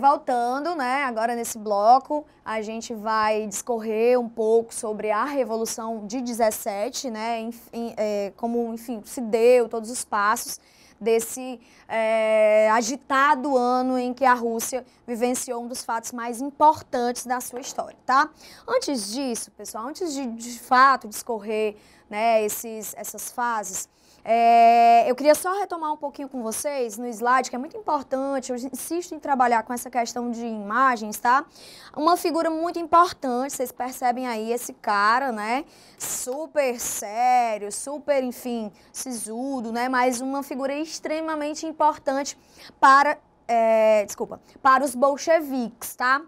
voltando, né? Agora nesse bloco, a gente vai discorrer um pouco sobre a Revolução de 17, né? é, como, enfim, se deu todos os passos desse é, agitado ano em que a Rússia vivenciou um dos fatos mais importantes da sua história, tá? Antes disso, pessoal, antes de de fato discorrer né, esses, essas fases, é, eu queria só retomar um pouquinho com vocês no slide, que é muito importante, eu insisto em trabalhar com essa questão de imagens, tá? Uma figura muito importante, vocês percebem aí esse cara, né? Super sério, super, enfim, sisudo, né? Mas uma figura extremamente importante para, é, desculpa, para os bolcheviques, tá?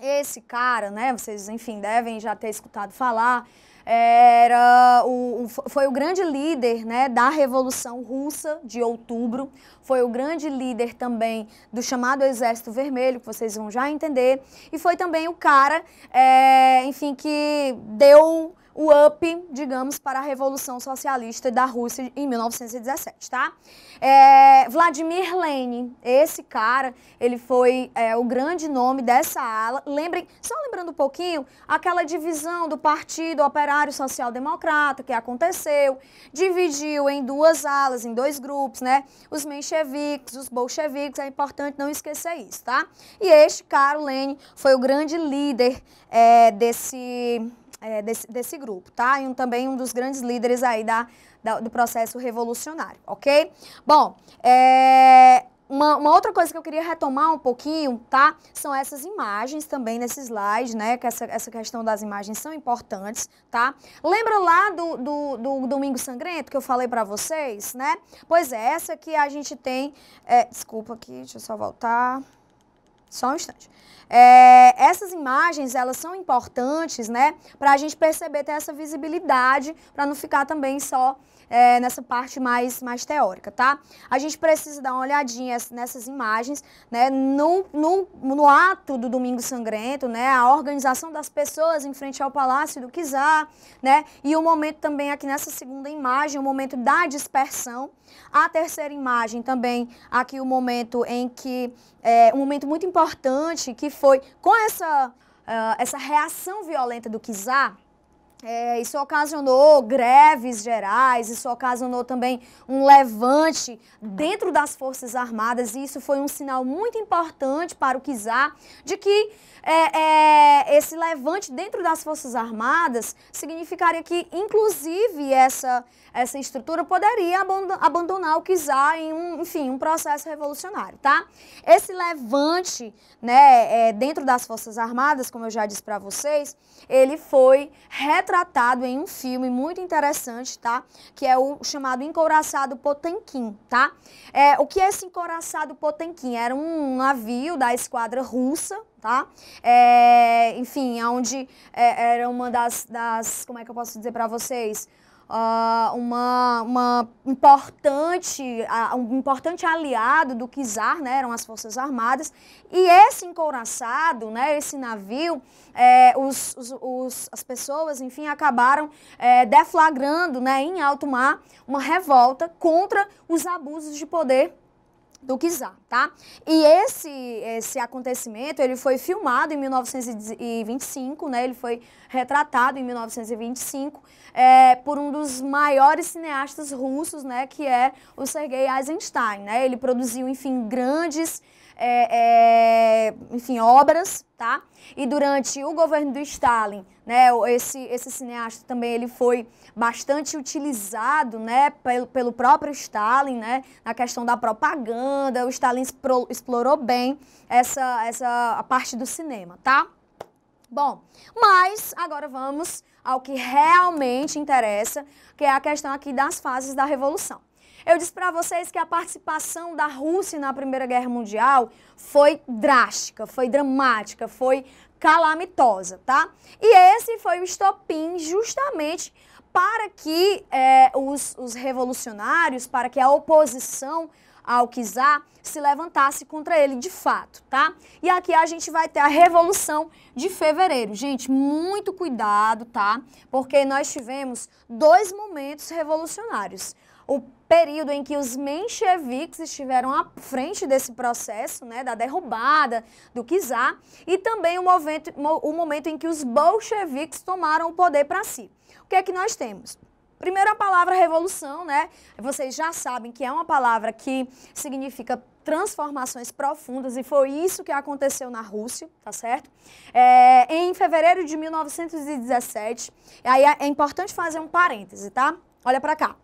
Esse cara, né, vocês, enfim, devem já ter escutado falar, era o, foi o grande líder né, da Revolução Russa de outubro, foi o grande líder também do chamado Exército Vermelho, que vocês vão já entender, e foi também o cara, é, enfim, que deu o up, digamos, para a Revolução Socialista da Rússia em 1917, tá? É, Vladimir Lenin, esse cara, ele foi é, o grande nome dessa ala. Lembrem, só lembrando um pouquinho, aquela divisão do Partido Operário Social Democrata que aconteceu, dividiu em duas alas, em dois grupos, né? Os mencheviques, os bolcheviques, é importante não esquecer isso, tá? E este cara, o Lenin, foi o grande líder é, desse é, desse, desse, grupo, tá? E um, também um dos grandes líderes aí da, da do processo revolucionário, ok? Bom, é, uma, uma, outra coisa que eu queria retomar um pouquinho, tá? São essas imagens também nesse slide, né? Que essa, essa questão das imagens são importantes, tá? Lembra lá do, do, do Domingo Sangrento que eu falei pra vocês, né? Pois é, essa que a gente tem... É, desculpa aqui, deixa eu só voltar... Só um instante. É, essas imagens, elas são importantes, né, para a gente perceber, ter essa visibilidade, para não ficar também só é, nessa parte mais, mais teórica, tá? A gente precisa dar uma olhadinha nessas imagens, né? No, no, no ato do Domingo Sangrento, né? A organização das pessoas em frente ao Palácio do Kizar, né? E o momento também aqui nessa segunda imagem, o momento da dispersão. A terceira imagem também, aqui o momento em que, é, um momento muito importante que foi com essa, uh, essa reação violenta do Kizar, é, isso ocasionou greves gerais, isso ocasionou também um levante dentro das Forças Armadas, e isso foi um sinal muito importante para o Kizar de que é, é, esse levante dentro das Forças Armadas significaria que, inclusive, essa, essa estrutura poderia abandonar o Kizar em um, enfim, um processo revolucionário, tá? Esse levante né, é, dentro das Forças Armadas, como eu já disse para vocês, ele foi retratado em um filme muito interessante, tá? Que é o chamado Encouraçado Potemkin, tá? É, o que é esse Encouraçado Potemkin? Era um navio da esquadra russa, tá? É, enfim, onde é, era uma das, das, como é que eu posso dizer para vocês? Uh, uma, uma importante, uh, um importante aliado do Kizar, né, eram as Forças Armadas, e esse encouraçado, né, esse navio, é, os, os, os, as pessoas, enfim, acabaram é, deflagrando né, em alto mar uma revolta contra os abusos de poder do Kizar, tá? E esse esse acontecimento, ele foi filmado em 1925, né? Ele foi retratado em 1925 é, por um dos maiores cineastas russos, né? Que é o Sergei Eisenstein, né? Ele produziu, enfim, grandes é, é, enfim, obras, tá? E durante o governo do Stalin, né, esse, esse cineasta também ele foi bastante utilizado, né, pelo, pelo próprio Stalin, né, na questão da propaganda, o Stalin espro, explorou bem essa, essa a parte do cinema, tá? Bom, mas agora vamos ao que realmente interessa, que é a questão aqui das fases da revolução. Eu disse para vocês que a participação da Rússia na Primeira Guerra Mundial foi drástica, foi dramática, foi calamitosa, tá? E esse foi o estopim justamente para que é, os, os revolucionários, para que a oposição ao czar se levantasse contra ele de fato, tá? E aqui a gente vai ter a Revolução de Fevereiro. Gente, muito cuidado, tá? Porque nós tivemos dois momentos revolucionários. O período em que os mencheviques estiveram à frente desse processo, né, da derrubada do Kizar, e também o momento, o momento em que os bolcheviques tomaram o poder para si. O que é que nós temos? Primeiro a palavra revolução, né? Vocês já sabem que é uma palavra que significa transformações profundas e foi isso que aconteceu na Rússia, tá certo? É, em fevereiro de 1917, aí é importante fazer um parêntese, tá? Olha para cá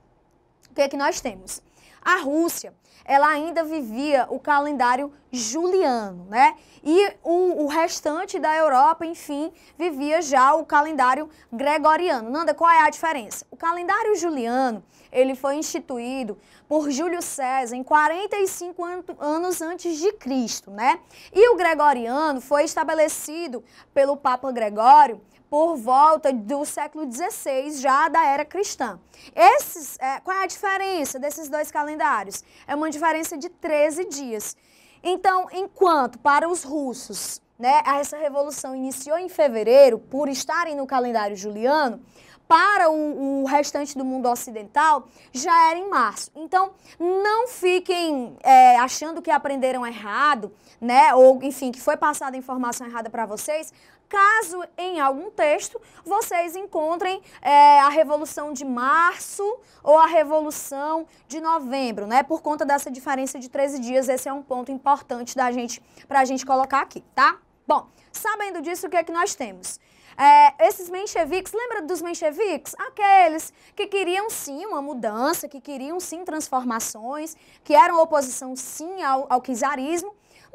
o que é que nós temos? A Rússia, ela ainda vivia o calendário juliano, né? E o, o, restante da Europa, enfim, vivia já o calendário gregoriano. Nanda, qual é a diferença? O calendário juliano, ele foi instituído por Júlio César em 45 an anos antes de Cristo, né? E o gregoriano foi estabelecido pelo Papa Gregório por volta do século XVI, já da era cristã. Esses, é, qual é a diferença desses dois calendários? É uma diferença de 13 dias. Então, enquanto para os russos né, essa revolução iniciou em fevereiro, por estarem no calendário juliano, para o, o, restante do mundo ocidental já era em março. Então, não fiquem é, achando que aprenderam errado, né? Ou, enfim, que foi passada a informação errada para vocês, caso em algum texto vocês encontrem é, a Revolução de Março ou a Revolução de Novembro, né? Por conta dessa diferença de 13 dias, esse é um ponto importante da gente, para a gente colocar aqui, tá? Bom, sabendo disso, o que é que nós temos? É, esses mencheviques, lembra dos mencheviques? Aqueles que queriam sim uma mudança, que queriam sim transformações, que eram oposição sim ao, ao czarismo,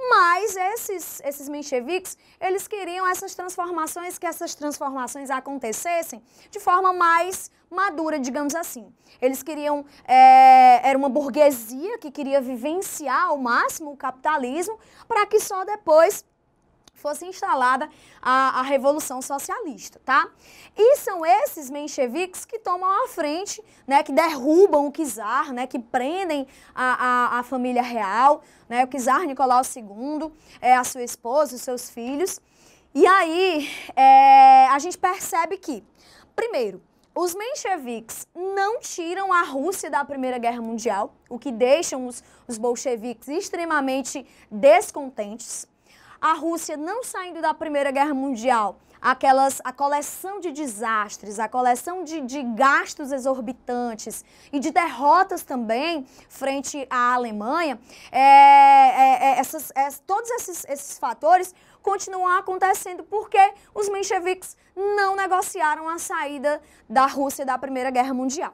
mas esses, esses mencheviques, eles queriam essas transformações, que essas transformações acontecessem de forma mais madura, digamos assim. Eles queriam, é, era uma burguesia que queria vivenciar ao máximo o capitalismo para que só depois fosse instalada a, a, Revolução Socialista, tá? E são esses mencheviques que tomam a frente, né, que derrubam o czar, né, que prendem a, a, a família real, né, o czar Nicolau II, é, a sua esposa, os seus filhos. E aí é, a gente percebe que, primeiro, os mencheviques não tiram a Rússia da Primeira Guerra Mundial, o que deixa os, os bolcheviques extremamente descontentes a Rússia não saindo da Primeira Guerra Mundial, aquelas a coleção de desastres, a coleção de, de, gastos exorbitantes e de derrotas também frente à Alemanha, é, é, é, essas, é, todos esses, esses fatores continuam acontecendo porque os mencheviques não negociaram a saída da Rússia da Primeira Guerra Mundial.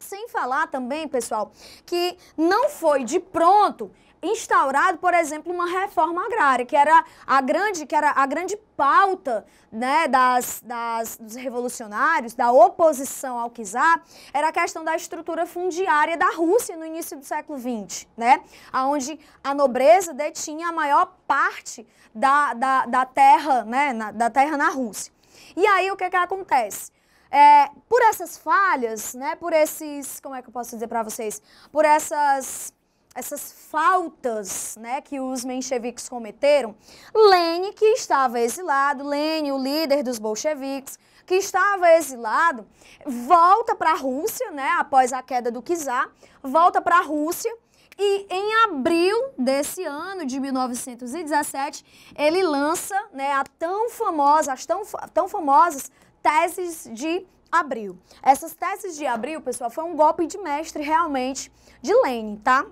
Sem falar também, pessoal, que não foi de pronto instaurado, por exemplo, uma reforma agrária, que era a grande, que era a grande pauta né, das, das, dos revolucionários, da oposição ao czar, era a questão da estrutura fundiária da Rússia no início do século XX, né, onde a nobreza detinha a maior parte da, da, da terra, né, na, da terra na Rússia. E aí o que, é que acontece? É, por essas falhas, né, por esses, como é que eu posso dizer para vocês, por essas essas faltas né, que os mencheviques cometeram, Lenin, que estava exilado, Lenin, o líder dos bolcheviques, que estava exilado, volta para a Rússia, né, após a queda do Czar, volta para a Rússia e em abril desse ano, de 1917, ele lança né, a tão famosa, as tão, tão famosas teses de abril. Essas teses de abril, pessoal, foi um golpe de mestre realmente de Lenin, tá?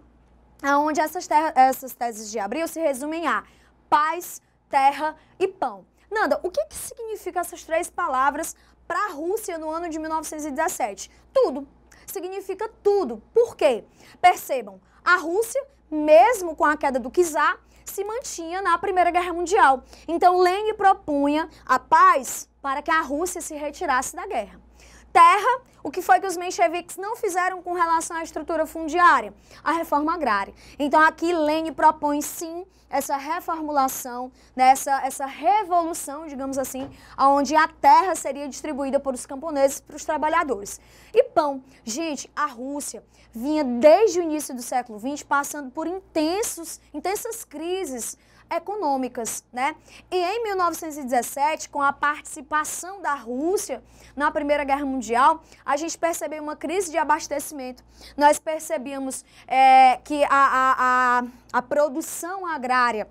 onde essas, terra, essas teses de abril se resumem a paz, terra e pão. Nanda, o que, que significa essas três palavras para a Rússia no ano de 1917? Tudo. Significa tudo. Por quê? Percebam, a Rússia, mesmo com a queda do czar, se mantinha na Primeira Guerra Mundial. Então, Lenin propunha a paz para que a Rússia se retirasse da guerra terra o que foi que os mencheviques não fizeram com relação à estrutura fundiária? A reforma agrária. Então aqui Lênin propõe sim essa reformulação, né, essa, essa revolução, digamos assim, onde a terra seria distribuída por os camponeses para os trabalhadores. E pão. Gente, a Rússia vinha desde o início do século XX passando por intensos, intensas crises econômicas, né? E em 1917, com a participação da Rússia na Primeira Guerra Mundial, a gente percebeu uma crise de abastecimento. Nós percebíamos é, que a, a, a, a produção agrária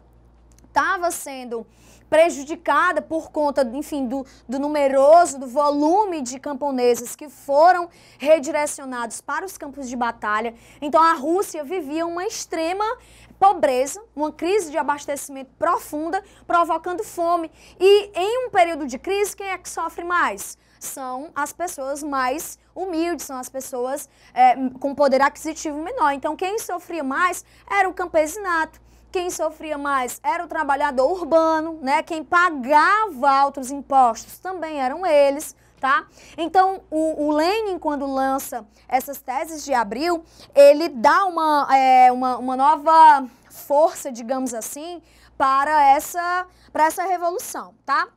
estava sendo prejudicada por conta, enfim, do, do, numeroso, do volume de camponeses que foram redirecionados para os campos de batalha. Então a Rússia vivia uma extrema pobreza, uma crise de abastecimento profunda, provocando fome. E em um período de crise, quem é que sofre mais? São as pessoas mais humildes, são as pessoas é, com poder aquisitivo menor. Então, quem sofria mais era o campesinato. Quem sofria mais era o trabalhador urbano, né? Quem pagava altos impostos também eram eles tá? Então, o, o, Lenin, quando lança essas teses de abril, ele dá uma, é, uma, uma, nova força, digamos assim, para essa, para essa revolução, tá?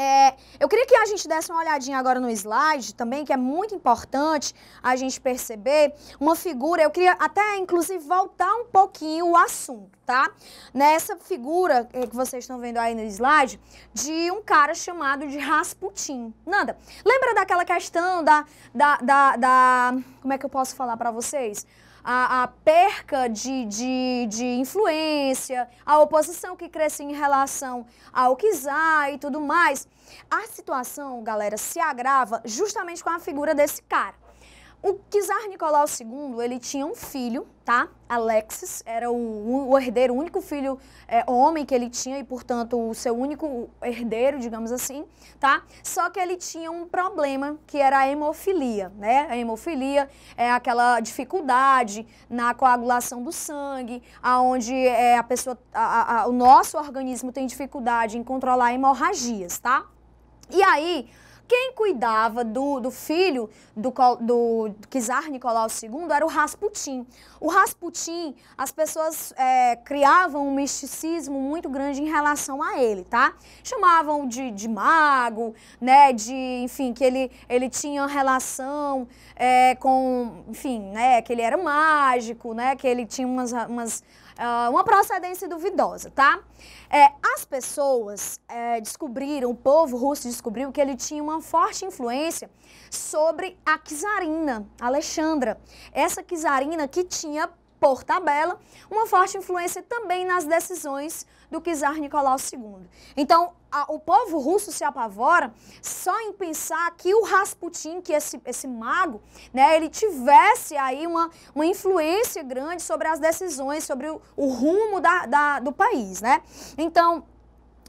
É, eu queria que a gente desse uma olhadinha agora no slide também, que é muito importante a gente perceber uma figura. Eu queria até, inclusive, voltar um pouquinho o assunto, tá? Nessa figura eh, que vocês estão vendo aí no slide, de um cara chamado de Rasputin. Nanda, lembra daquela questão da. da, da, da como é que eu posso falar para vocês? a, a perca de, de, de, influência, a oposição que cresce em relação ao Kizar e tudo mais. A situação, galera, se agrava justamente com a figura desse cara. O czar Nicolau II, ele tinha um filho, tá? Alexis, era o, o herdeiro, o único filho é, homem que ele tinha e, portanto, o seu único herdeiro, digamos assim, tá? Só que ele tinha um problema, que era a hemofilia, né? A hemofilia é aquela dificuldade na coagulação do sangue, aonde é, a pessoa, a, a, o nosso organismo tem dificuldade em controlar hemorragias, tá? E aí, quem cuidava do, do filho do, do czar Nicolau II era o Rasputin. O Rasputin, as pessoas é, criavam um misticismo muito grande em relação a ele, tá? Chamavam de, de mago, né? De, enfim, que ele, ele tinha relação é, com, enfim, né? Que ele era mágico, né? Que ele tinha umas, umas uh, uma procedência duvidosa, tá? É, as pessoas é, descobriram, o povo russo descobriu que ele tinha uma forte influência sobre a czarina Alexandra. Essa czarina que tinha por tabela, uma forte influência também nas decisões do czar Nicolau II. Então, a, o povo russo se apavora só em pensar que o Rasputin, que esse, esse mago, né, ele tivesse aí uma, uma influência grande sobre as decisões, sobre o, o rumo da, da, do país, né? Então,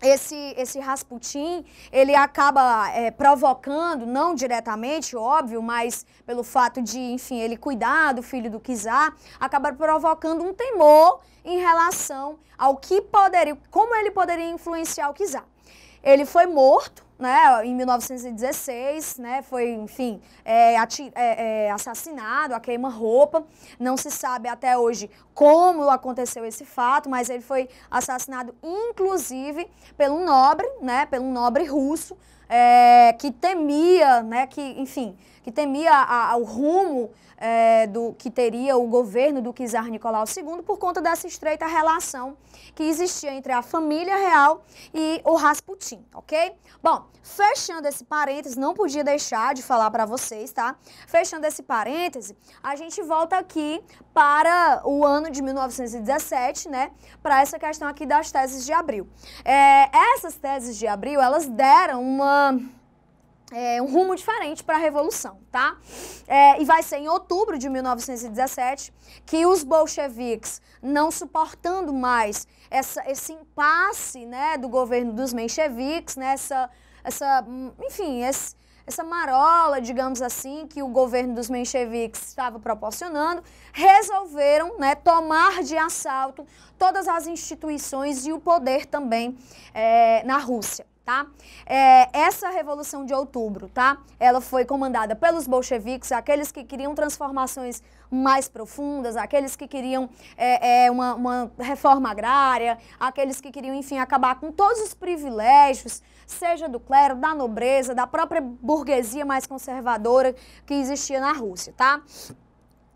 esse, esse Rasputin, ele acaba é, provocando, não diretamente, óbvio, mas pelo fato de, enfim, ele cuidar do filho do Kizar, acaba provocando um temor em relação ao que poderia, como ele poderia influenciar o Kizar. Ele foi morto, né, em 1916, né, foi, enfim, é, é, é, assassinado a queima-roupa. Não se sabe até hoje como aconteceu esse fato, mas ele foi assassinado inclusive pelo nobre, né, pelo nobre russo, é, que temia, né, que, enfim, que temia a, a, o rumo é, do que teria o governo do czar Nicolau II por conta dessa estreita relação que existia entre a família real e o Rasputin, ok? Bom, fechando esse parêntese, não podia deixar de falar para vocês, tá? Fechando esse parêntese, a gente volta aqui para o ano ano de 1917, né, para essa questão aqui das teses de abril. É, essas teses de abril, elas deram uma... É, um rumo diferente para a Revolução, tá? É, e vai ser em outubro de 1917 que os bolcheviques, não suportando mais essa, esse impasse né, do governo dos mencheviques, né, essa, essa, enfim, esse, essa marola, digamos assim, que o governo dos mencheviques estava proporcionando, resolveram né, tomar de assalto todas as instituições e o poder também é, na Rússia. Tá? É, essa revolução de outubro, tá? Ela foi comandada pelos bolcheviques, aqueles que queriam transformações mais profundas, aqueles que queriam é, é, uma, uma reforma agrária, aqueles que queriam, enfim, acabar com todos os privilégios, seja do clero, da nobreza, da própria burguesia mais conservadora que existia na Rússia, tá?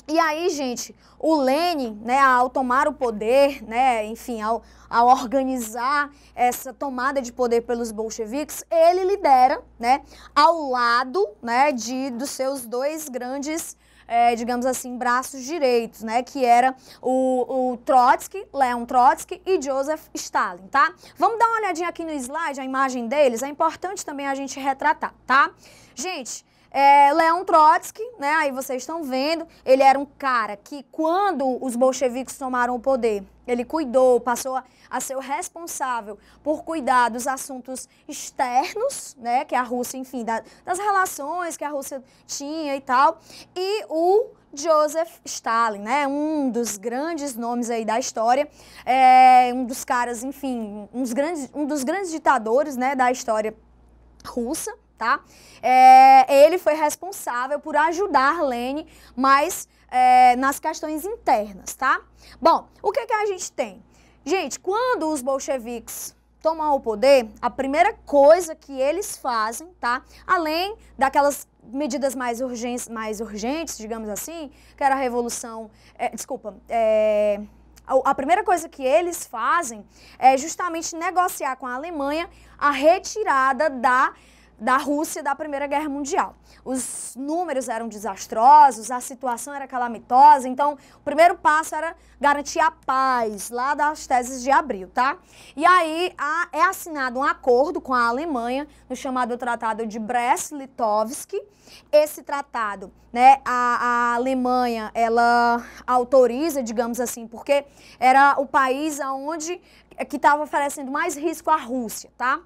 E aí, gente, o Lenin, né, ao tomar o poder, né, enfim, ao, ao organizar essa tomada de poder pelos bolcheviques, ele lidera, né, ao lado, né, de dos seus dois grandes é, digamos assim, braços direitos, né? Que era o, o Trotsky, Leon Trotsky e Joseph Stalin, tá? Vamos dar uma olhadinha aqui no slide, a imagem deles, é importante também a gente retratar, tá? Gente, é, Leon Trotsky, né, aí vocês estão vendo, ele era um cara que quando os bolcheviques tomaram o poder, ele cuidou, passou a, a ser o responsável por cuidar dos assuntos externos, né, que a Rússia, enfim, da, das relações que a Rússia tinha e tal, e o Joseph Stalin, né, um dos grandes nomes aí da história, é, um dos caras, enfim, uns grandes, um dos grandes ditadores, né, da história russa tá? É, ele foi responsável por ajudar Lene, mas é, nas questões internas, tá? Bom, o que, que a gente tem? Gente, quando os bolcheviques tomam o poder, a primeira coisa que eles fazem, tá? Além daquelas medidas mais, urgentes, mais urgentes digamos assim, que era a revolução, é, desculpa, é, a primeira coisa que eles fazem é justamente negociar com a Alemanha a retirada da da Rússia da Primeira Guerra Mundial. Os números eram desastrosos, a situação era calamitosa, então o primeiro passo era garantir a paz, lá das teses de abril, tá? E aí a, é assinado um acordo com a Alemanha, no chamado Tratado de Brest-Litovsk. Esse tratado, né, a, a Alemanha, ela autoriza, digamos assim, porque era o país aonde é, que estava oferecendo mais risco à Rússia, tá?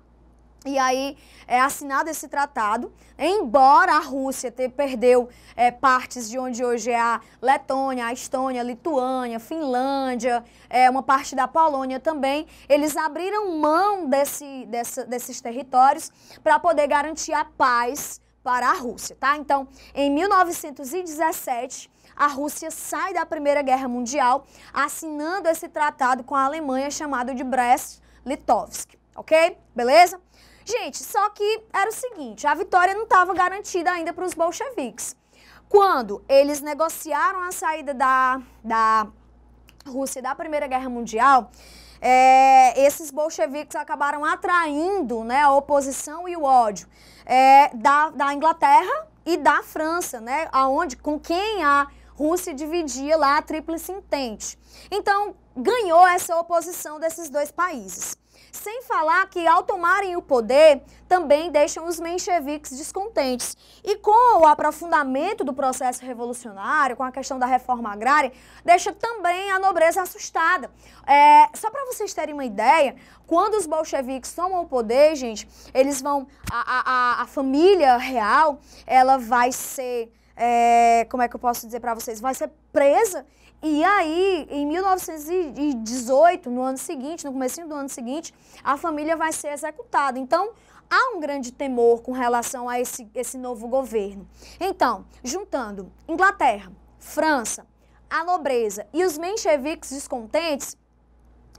E aí é assinado esse tratado, embora a Rússia ter, perdeu é, partes de onde hoje é a Letônia, a Estônia, a Lituânia, Finlândia, é, uma parte da Polônia também, eles abriram mão desse, dessa, desses territórios para poder garantir a paz para a Rússia, tá? Então, em 1917, a Rússia sai da Primeira Guerra Mundial assinando esse tratado com a Alemanha chamado de Brest-Litovsk, ok? Beleza? Gente, só que era o seguinte, a vitória não estava garantida ainda para os bolcheviques. Quando eles negociaram a saída da, da Rússia da Primeira Guerra Mundial, é, esses bolcheviques acabaram atraindo né, a oposição e o ódio é, da, da Inglaterra e da França, né, aonde, com quem a Rússia dividia lá a tríplice entente. Então, ganhou essa oposição desses dois países. Sem falar que, ao tomarem o poder, também deixam os mencheviques descontentes. E com o aprofundamento do processo revolucionário, com a questão da reforma agrária, deixa também a nobreza assustada. É, só para vocês terem uma ideia, quando os bolcheviques tomam o poder, gente, eles vão. A, a, a família real, ela vai ser. É, como é que eu posso dizer para vocês? Vai ser presa e aí, em 1918, no ano seguinte, no começo do ano seguinte, a família vai ser executada. Então, há um grande temor com relação a esse, esse novo governo. Então, juntando Inglaterra, França, a nobreza e os mencheviques descontentes,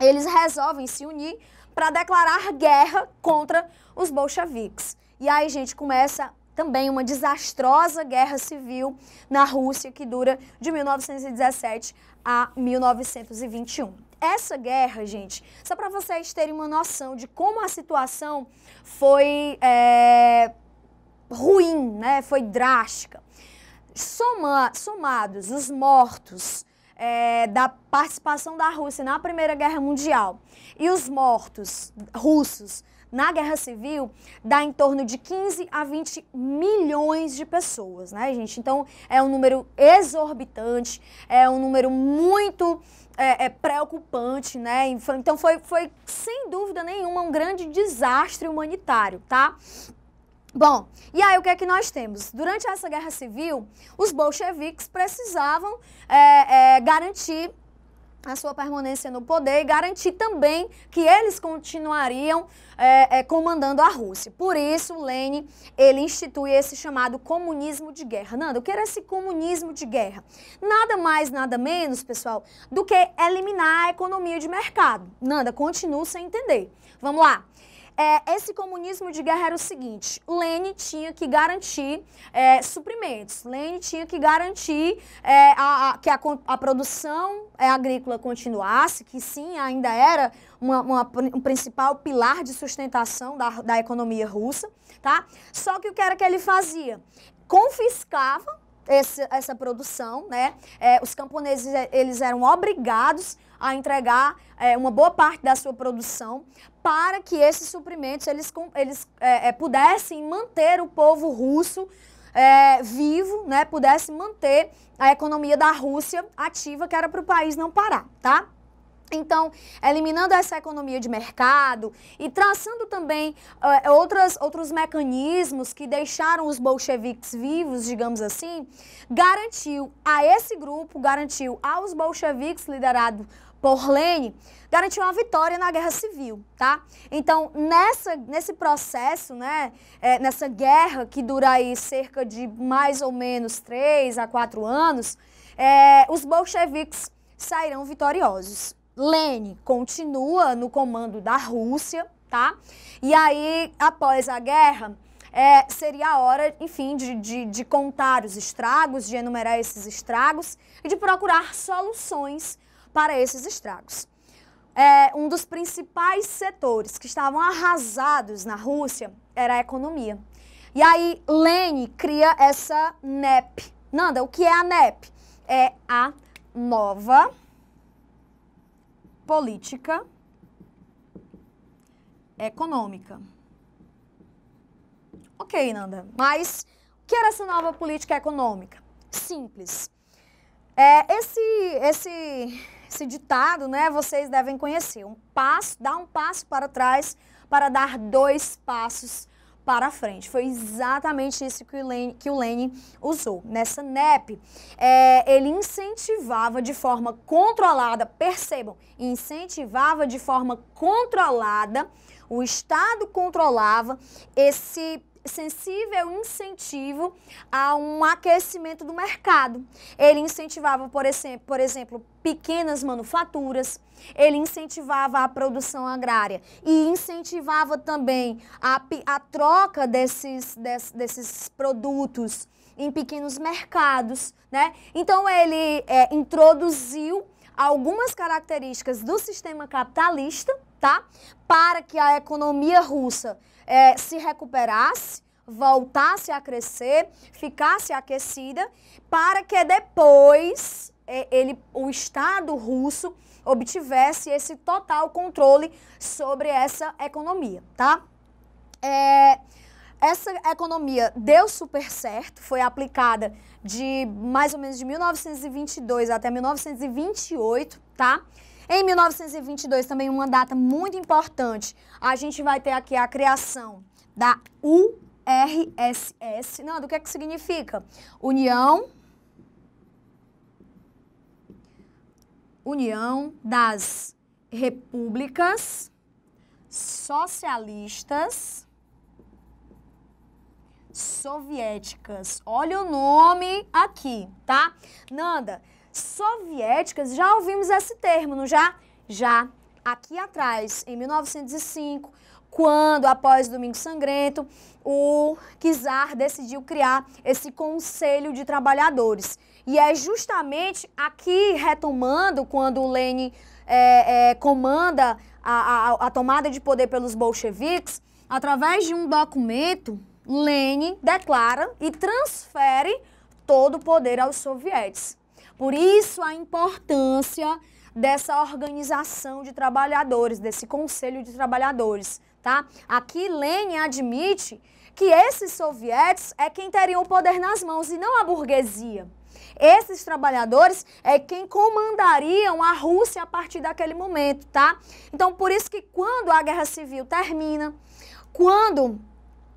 eles resolvem se unir para declarar guerra contra os bolcheviques. E aí, gente, começa também uma desastrosa guerra civil na Rússia que dura de 1917 a 1921. Essa guerra, gente, só para vocês terem uma noção de como a situação foi é, ruim, né? Foi drástica. Soma, somados os mortos é, da participação da Rússia na Primeira Guerra Mundial e os mortos russos na Guerra Civil dá em torno de 15 a 20 milhões de pessoas, né, gente? Então é um número exorbitante, é um número muito é, é, preocupante, né? Então foi, foi sem dúvida nenhuma um grande desastre humanitário, tá? Bom, e aí o que é que nós temos? Durante essa guerra civil, os bolcheviques precisavam é, é, garantir a sua permanência no poder e garantir também que eles continuariam é, é, comandando a Rússia. Por isso, Lenin, ele institui esse chamado comunismo de guerra. Nando, o que era esse comunismo de guerra? Nada mais, nada menos, pessoal, do que eliminar a economia de mercado. Nanda, continuo sem entender. Vamos lá é, esse comunismo de guerra era o seguinte: Lênin tinha que garantir é, suprimentos, Lênin tinha que garantir é, a, a, que a, a produção é, agrícola continuasse, que sim, ainda era uma, uma, um principal pilar de sustentação da, da economia russa, tá? Só que o que era que ele fazia? Confiscava esse, essa produção, né? É, os camponeses é, eles eram obrigados a entregar é, uma boa parte da sua produção para que esses suprimentos eles, eles é, pudessem manter o povo russo é, vivo, né, pudesse manter a economia da Rússia ativa, que era para o país não parar, tá? Então, eliminando essa economia de mercado e traçando também uh, outras, outros mecanismos que deixaram os bolcheviques vivos, digamos assim, garantiu a esse grupo, garantiu aos bolcheviques liderado por Porlene, garantiu uma vitória na Guerra Civil, tá? Então, nessa, nesse processo, né, é, nessa guerra que dura aí cerca de mais ou menos três a quatro anos, é, os bolcheviques sairão vitoriosos. Lenin continua no comando da Rússia, tá? E aí, após a guerra, é, seria a hora, enfim, de, de, de contar os estragos, de enumerar esses estragos e de procurar soluções para esses estragos. É, um dos principais setores que estavam arrasados na Rússia era a economia. E aí Lênin cria essa NEP. Nanda, o que é a NEP? É a nova política econômica. Ok, Nanda, mas o que era essa nova política econômica? Simples. É, esse, esse esse ditado, né? Vocês devem conhecer. Um passo, dá um passo para trás para dar dois passos para frente. Foi exatamente isso que o Lenin, que o Lenin usou. Nessa NEP, é, ele incentivava de forma controlada, percebam, incentivava de forma controlada, o Estado controlava esse sensível incentivo a um aquecimento do mercado. Ele incentivava, por, exemplo, por exemplo pequenas manufaturas, ele incentivava a produção agrária e incentivava também a, a troca desses, desses, desses produtos em pequenos mercados, né? Então ele é, introduziu algumas características do sistema capitalista, tá? Para que a economia russa é, se recuperasse, voltasse a crescer, ficasse aquecida, para que depois é, ele, o Estado russo obtivesse esse total controle sobre essa economia, tá? É, essa economia deu super certo, foi aplicada de mais ou menos de 1922 até 1928, tá? Em 1922, também uma data muito importante, a gente vai ter aqui a criação da URSS. Nando, o que é que significa? União União das Repúblicas Socialistas Soviéticas. Olha o nome aqui, tá? Nanda, soviéticas, já ouvimos esse termo, não já? Já. Aqui atrás, em 1905, quando, após o Domingo Sangrento, o kizar decidiu criar esse Conselho de Trabalhadores. E é justamente aqui, retomando, quando o Lenin é, é, comanda a, a, a tomada de poder pelos bolcheviques, através de um documento, Lenin declara e transfere todo o poder aos sovietes. Por isso a importância dessa organização de trabalhadores, desse conselho de trabalhadores, tá? Aqui Lenin admite que esses sovietes é quem teriam o poder nas mãos e não a burguesia. Esses trabalhadores é quem comandariam a Rússia a partir daquele momento, tá? Então, por isso que quando a Guerra Civil termina, quando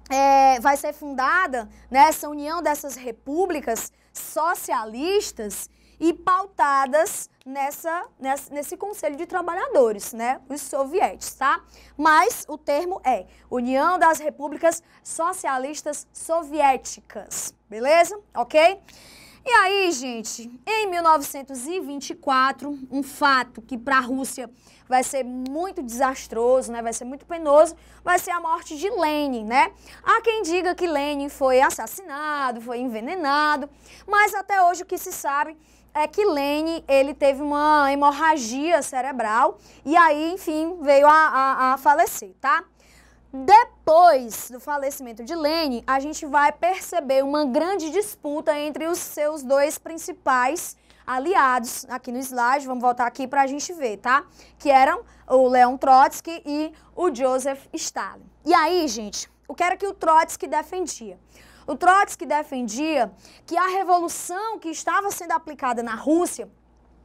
é, vai ser fundada né, essa união dessas repúblicas socialistas, e pautadas nessa, nessa, nesse Conselho de Trabalhadores, né? Os sovietes, tá? Mas o termo é União das Repúblicas Socialistas Soviéticas, beleza? Ok? E aí, gente, em 1924, um fato que para a Rússia vai ser muito desastroso, né? Vai ser muito penoso, vai ser a morte de Lenin, né? Há quem diga que Lenin foi assassinado, foi envenenado, mas até hoje o que se sabe é que Lene, ele teve uma hemorragia cerebral e aí, enfim, veio a, a, a falecer, tá? Depois do falecimento de Lene, a gente vai perceber uma grande disputa entre os seus dois principais aliados aqui no slide, vamos voltar aqui para a gente ver, tá? Que eram o Leon Trotsky e o Joseph Stalin. E aí, gente, o que era que o Trotsky defendia? O Trotsky defendia que a revolução que estava sendo aplicada na Rússia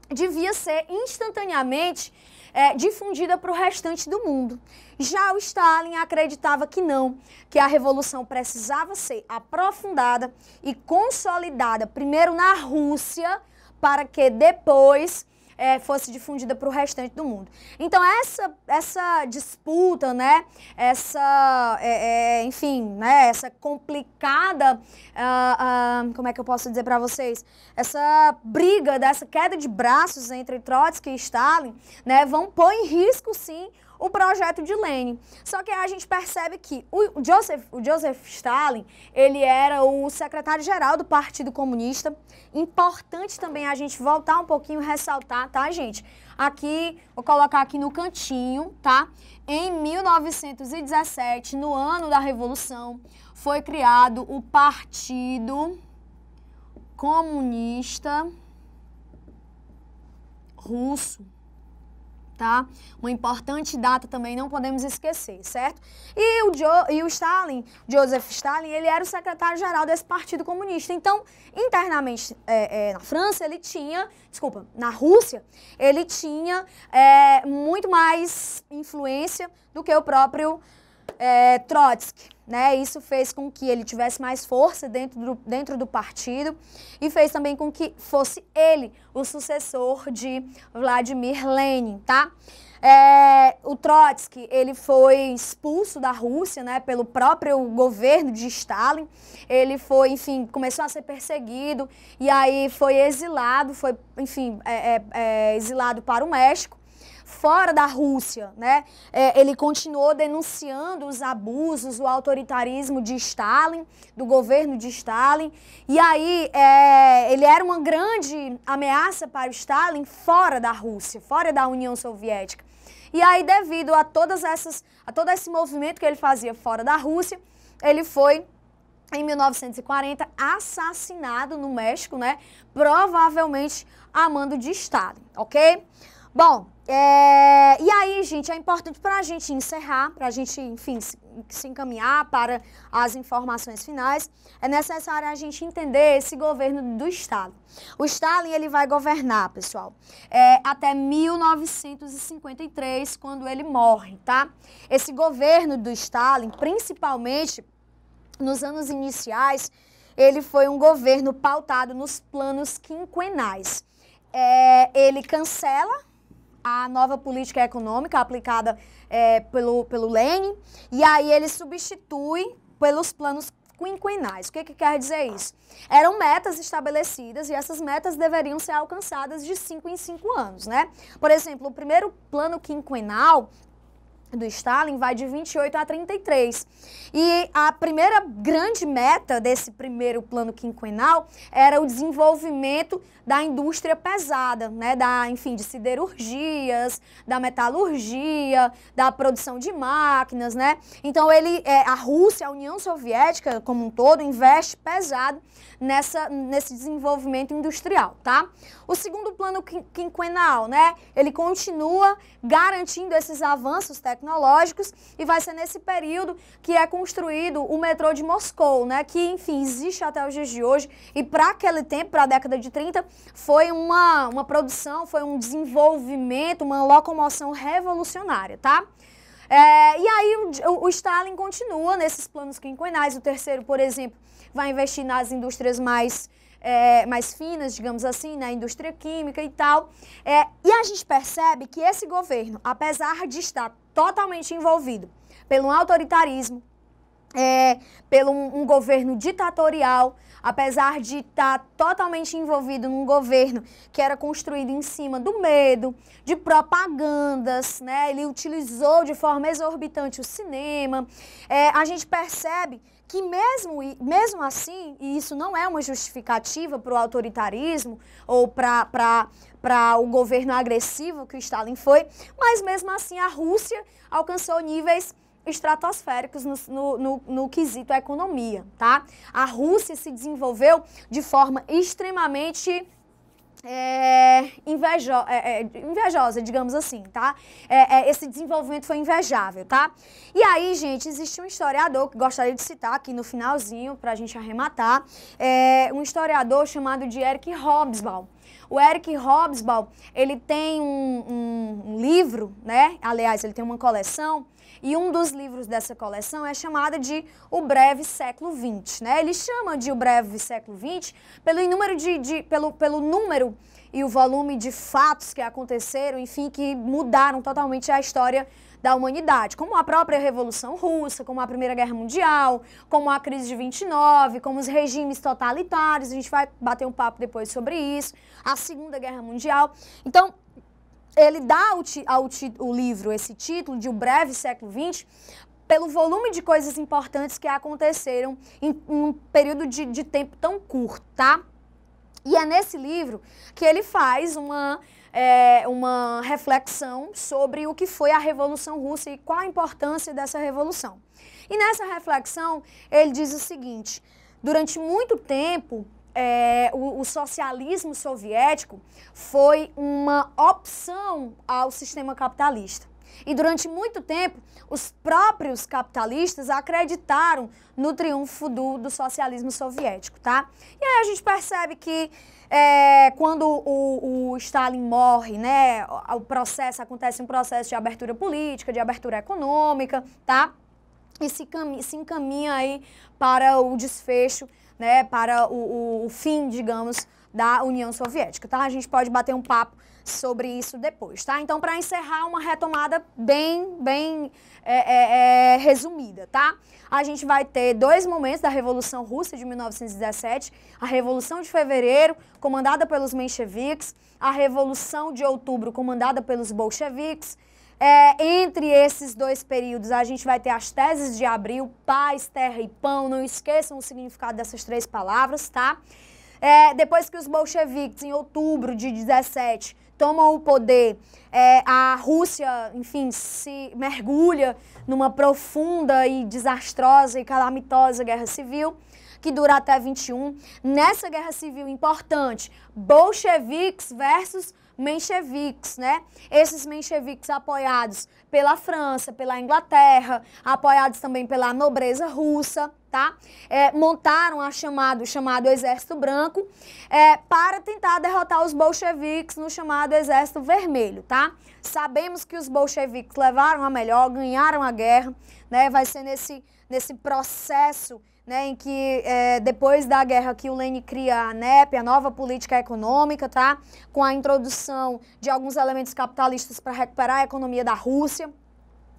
devia ser instantaneamente é, difundida para o restante do mundo. Já o Stalin acreditava que não, que a revolução precisava ser aprofundada e consolidada primeiro na Rússia, para que depois é, fosse difundida para o restante do mundo. Então essa, essa disputa, né, essa, é, é, enfim, né, essa complicada, uh, uh, como é que eu posso dizer para vocês, essa briga, dessa queda de braços entre Trotsky e Stalin, né, vão pôr em risco, sim, o projeto de Lenin. Só que a gente percebe que o Joseph, o Joseph Stalin, ele era o secretário-geral do Partido Comunista. Importante também a gente voltar um pouquinho, ressaltar, tá, gente? Aqui, vou colocar aqui no cantinho, tá? Em 1917, no ano da Revolução, foi criado o Partido Comunista Russo tá? Uma importante data também, não podemos esquecer, certo? E o, Joe e o Stalin, Joseph Stalin, ele era o secretário-geral desse Partido Comunista. Então, internamente é, é, na França, ele tinha, desculpa, na Rússia, ele tinha é, muito mais influência do que o próprio é, Trotsky. Né? Isso fez com que ele tivesse mais força dentro do, dentro do partido e fez também com que fosse ele o sucessor de Vladimir Lenin, tá? É, o Trotsky ele foi expulso da Rússia, né, pelo próprio governo de Stalin. Ele foi, enfim, começou a ser perseguido e aí foi exilado, foi, enfim, é, é, é exilado para o México fora da Rússia, né? É, ele continuou denunciando os abusos, o autoritarismo de Stalin, do governo de Stalin. E aí é, ele era uma grande ameaça para o Stalin fora da Rússia, fora da União Soviética. E aí, devido a todas essas, a todo esse movimento que ele fazia fora da Rússia, ele foi em 1940 assassinado no México, né? Provavelmente a mando de Stalin, ok? Bom, é, e aí, gente, é importante para a gente encerrar, para a gente, enfim, se, se, encaminhar para as informações finais, é necessário a gente entender esse governo do Stalin. O Stalin, ele vai governar, pessoal, é, até 1953, quando ele morre, tá? Esse governo do Stalin, principalmente nos anos iniciais, ele foi um governo pautado nos planos quinquenais. É, ele cancela a nova política econômica aplicada é, pelo, pelo Lênin, e aí ele substitui pelos planos quinquenais. O que, que, quer dizer isso? Eram metas estabelecidas e essas metas deveriam ser alcançadas de 5 em 5 anos, né? Por exemplo, o primeiro plano quinquenal do Stalin vai de 28 a 33. E a primeira grande meta desse primeiro plano quinquenal era o desenvolvimento da indústria pesada, né, da, enfim, de siderurgias, da metalurgia, da produção de máquinas, né? Então ele é, a Rússia, a União Soviética como um todo investe pesado nessa nesse desenvolvimento industrial, tá? O segundo plano quinquenal, né, ele continua garantindo esses avanços tecnológicos tecnológicos, e vai ser nesse período que é construído o metrô de Moscou, né? Que, enfim, existe até os dias de hoje, e para aquele tempo, para a década de 30, foi uma, uma produção, foi um desenvolvimento, uma locomoção revolucionária, tá? É, e aí o, o, Stalin continua nesses planos quinquenais. O terceiro, por exemplo, vai investir nas indústrias mais, é, mais finas, digamos assim, na indústria química e tal. É, e a gente percebe que esse governo, apesar de estar totalmente envolvido pelo autoritarismo, é, pelo um, um, governo ditatorial, apesar de estar tá totalmente envolvido num governo que era construído em cima do medo, de propagandas, né? Ele utilizou de forma exorbitante o cinema. É, a gente percebe que mesmo, mesmo assim, e isso não é uma justificativa para o autoritarismo ou para o governo agressivo que o Stalin foi, mas mesmo assim a Rússia alcançou níveis estratosféricos no, no, no, no quesito economia, tá? A Rússia se desenvolveu de forma extremamente é, invejo, é, é, invejosa, digamos assim, tá? É, é, esse desenvolvimento foi invejável, tá? E aí, gente, existe um historiador que gostaria de citar aqui no finalzinho, para a gente arrematar, é, um historiador chamado de Eric Hobsbawm. O Eric Hobsbawm, ele tem um, um, um livro, né? Aliás, ele tem uma coleção e um dos livros dessa coleção é chamado de O Breve Século XX. Né? Ele chama de O Breve Século XX pelo, número de, de, pelo, pelo número e o volume de fatos que aconteceram, enfim, que mudaram totalmente a história da humanidade, como a própria Revolução Russa, como a Primeira Guerra Mundial, como a crise de 29, como os regimes totalitários, a gente vai bater um papo depois sobre isso, a Segunda Guerra Mundial. Então, ele dá ao, ao, livro esse título de O Breve Século XX pelo volume de coisas importantes que aconteceram em, em um período de, de tempo tão curto, tá? E é nesse livro que ele faz uma é uma reflexão sobre o que foi a Revolução Russa e qual a importância dessa revolução. E nessa reflexão, ele diz o seguinte: durante muito tempo, é, o, o socialismo soviético foi uma opção ao sistema capitalista. E durante muito tempo, os próprios capitalistas acreditaram no triunfo do, do socialismo soviético, tá? E aí a gente percebe que é, quando o, o, Stalin morre, né, o processo, acontece um processo de abertura política, de abertura econômica, tá? E se, se encaminha aí para o desfecho né, para o, o, o fim, digamos, da União Soviética, tá? A gente pode bater um papo sobre isso depois, tá? Então, para encerrar, uma retomada bem, bem é, é, é, resumida, tá? A gente vai ter dois momentos da Revolução Russa de 1917, a Revolução de Fevereiro, comandada pelos mencheviques, a Revolução de Outubro, comandada pelos bolcheviques, é, entre esses dois períodos, a gente vai ter as teses de abril, paz, terra e pão. Não esqueçam o significado dessas três palavras, tá? É, depois que os bolcheviques, em outubro de 17, tomam o poder, é, a Rússia, enfim, se mergulha numa profunda e desastrosa e calamitosa guerra civil, que dura até 21. Nessa guerra civil importante, bolcheviques versus mencheviques, né? Esses mencheviques apoiados pela França, pela Inglaterra, apoiados também pela nobreza russa, tá? É, montaram a chamado, chamado Exército Branco é, para tentar derrotar os bolcheviques no chamado Exército Vermelho, tá? Sabemos que os bolcheviques levaram a melhor, ganharam a guerra, né? Vai ser nesse, nesse processo né, em que é, depois da guerra que o Lênin cria a NEP, a nova política econômica, tá? com a introdução de alguns elementos capitalistas para recuperar a economia da Rússia.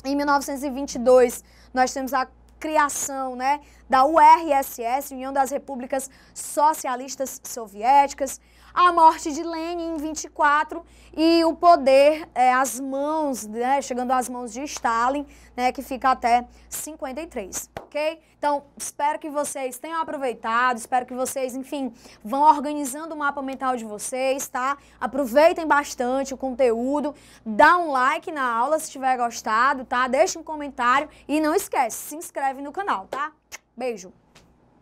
Em 1922, nós temos a criação né, da URSS, União das Repúblicas Socialistas Soviéticas, a morte de Lenin em 24 e o poder, é, as mãos, né, chegando às mãos de Stalin, né, que fica até 53, ok? Então, espero que vocês tenham aproveitado, espero que vocês, enfim, vão organizando o mapa mental de vocês, tá? Aproveitem bastante o conteúdo, dá um like na aula se tiver gostado, tá? Deixa um comentário e não esquece, se inscreve no canal, tá? Beijo!